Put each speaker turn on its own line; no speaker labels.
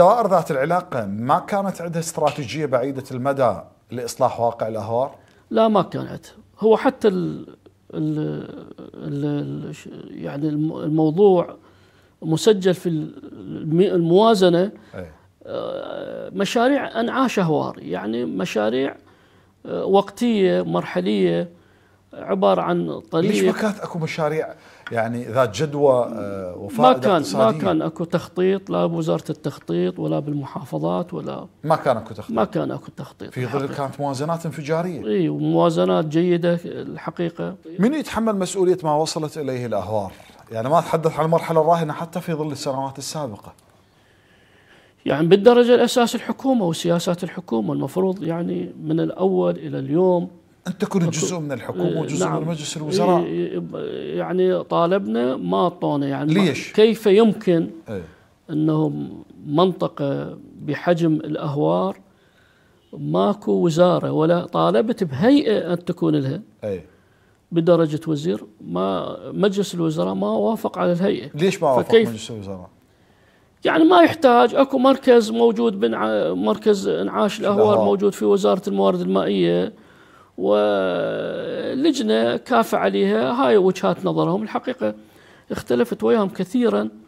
الدوائر ذات العلاقة ما كانت عندها استراتيجية بعيدة المدى لإصلاح واقع
الأهوار؟ لا ما كانت هو حتى الـ الـ الـ يعني الموضوع مسجل في الموازنة إيه. آه، مشاريع أنعاش أهوار يعني مشاريع آه، وقتية مرحلية عباره عن طريق ليش ما كانت اكو
مشاريع يعني ذات جدوى آه، وفائده ما كان اقتصادية. ما كان
اكو تخطيط لا بوزاره التخطيط ولا بالمحافظات ولا ما كان اكو تخطيط ما كان اكو تخطيط في ظل
كانت موازنات انفجاريه
اي وموازنات جيده الحقيقه
من يتحمل مسؤوليه ما
وصلت اليه الاهوار؟
يعني ما اتحدث عن المرحله الراهنه حتى في ظل السنوات السابقه
يعني بالدرجه الاساس الحكومه وسياسات الحكومه المفروض يعني من الاول الى اليوم أن تكون جزء من الحكومة إيه، وجزء نعم من مجلس الوزراء إيه، إيه، يعني طالبنا ما أعطونا يعني ليش؟ كيف يمكن أي. أنه منطقة بحجم الأهوار ماكو وزارة ولا طالبت بهيئة أن تكون لها أي. بدرجة وزير ما مجلس الوزراء ما وافق على الهيئة ليش ما وافق مجلس الوزراء؟ يعني ما يحتاج اكو مركز موجود بنع... مركز انعاش الاهوار موجود في وزاره الموارد المائيه ولجنة كافة عليها هاي وجهات نظرهم الحقيقة اختلفت وياهم كثيرا